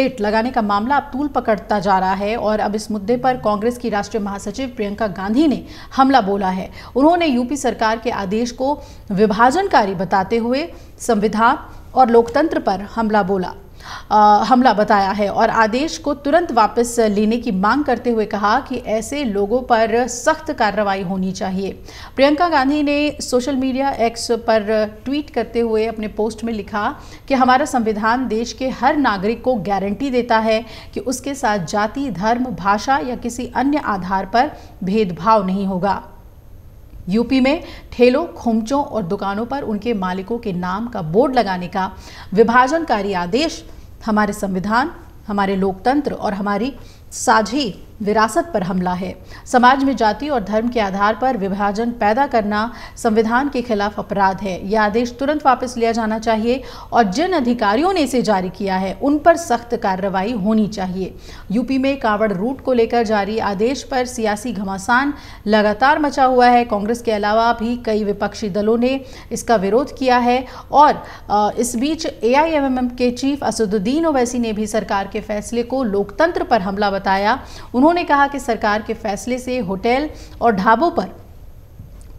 ट लगाने का मामला अब तूल पकड़ता जा रहा है और अब इस मुद्दे पर कांग्रेस की राष्ट्रीय महासचिव प्रियंका गांधी ने हमला बोला है उन्होंने यूपी सरकार के आदेश को विभाजनकारी बताते हुए संविधान और लोकतंत्र पर हमला बोला हमला बताया है और आदेश को तुरंत वापस लेने की मांग करते हुए कहा कि ऐसे लोगों पर सख्त कार्रवाई होनी चाहिए प्रियंका गांधी ने सोशल मीडिया एक्स पर ट्वीट करते हुए अपने पोस्ट में लिखा कि हमारा संविधान देश के हर नागरिक को गारंटी देता है कि उसके साथ जाति धर्म भाषा या किसी अन्य आधार पर भेदभाव नहीं होगा यूपी में ठेलों खोमचों और दुकानों पर उनके मालिकों के नाम का बोर्ड लगाने का विभाजनकारी आदेश हमारे संविधान हमारे लोकतंत्र और हमारी साझी विरासत पर हमला है समाज में जाति और धर्म के आधार पर विभाजन पैदा करना संविधान के खिलाफ अपराध है यह आदेश तुरंत वापस लिया जाना चाहिए और जिन अधिकारियों ने इसे जारी किया है उन पर सख्त कार्रवाई होनी चाहिए यूपी में कांवड़ रूट को लेकर जारी आदेश पर सियासी घमासान लगातार मचा हुआ है कांग्रेस के अलावा भी कई विपक्षी दलों ने इसका विरोध किया है और इस बीच ए के चीफ असदुद्दीन ओवैसी ने भी सरकार के फैसले को लोकतंत्र पर हमला बताया उन्होंने कहा कि सरकार के फैसले से होटल और ढाबों पर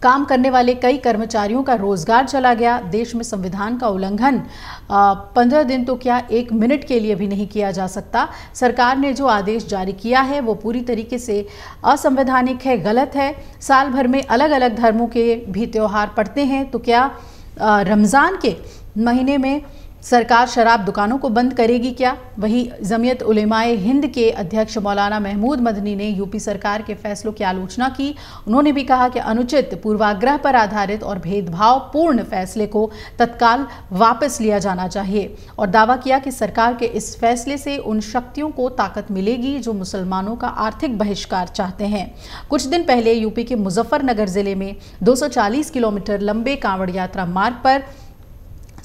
काम करने वाले कई कर्मचारियों का रोजगार चला गया देश में संविधान का उल्लंघन पंद्रह दिन तो क्या एक मिनट के लिए भी नहीं किया जा सकता सरकार ने जो आदेश जारी किया है वो पूरी तरीके से असंवैधानिक है गलत है साल भर में अलग अलग धर्मों के भी त्यौहार पड़ते हैं तो क्या रमज़ान के महीने में सरकार शराब दुकानों को बंद करेगी क्या वहीं जमीयत उलेमाए हिंद के अध्यक्ष मौलाना महमूद मदनी ने यूपी सरकार के फैसलों की आलोचना की उन्होंने भी कहा कि अनुचित पूर्वाग्रह पर आधारित और भेदभाव पूर्ण फैसले को तत्काल वापस लिया जाना चाहिए और दावा किया कि सरकार के इस फैसले से उन शक्तियों को ताकत मिलेगी जो मुसलमानों का आर्थिक बहिष्कार चाहते हैं कुछ दिन पहले यूपी के मुजफ्फरनगर जिले में दो किलोमीटर लंबे कांवड़ यात्रा मार्ग पर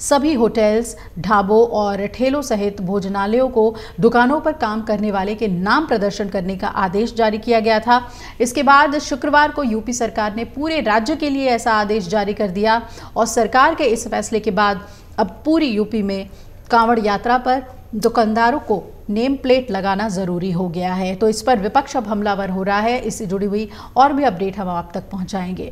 सभी होटल्स ढाबों और ठेलों सहित भोजनालयों को दुकानों पर काम करने वाले के नाम प्रदर्शन करने का आदेश जारी किया गया था इसके बाद शुक्रवार को यूपी सरकार ने पूरे राज्य के लिए ऐसा आदेश जारी कर दिया और सरकार के इस फैसले के बाद अब पूरी यूपी में कांवड़ यात्रा पर दुकानदारों को नेम प्लेट लगाना ज़रूरी हो गया है तो इस पर विपक्ष अब हमलावर हो रहा है इससे जुड़ी हुई और भी अपडेट हम आप तक पहुंचाएंगे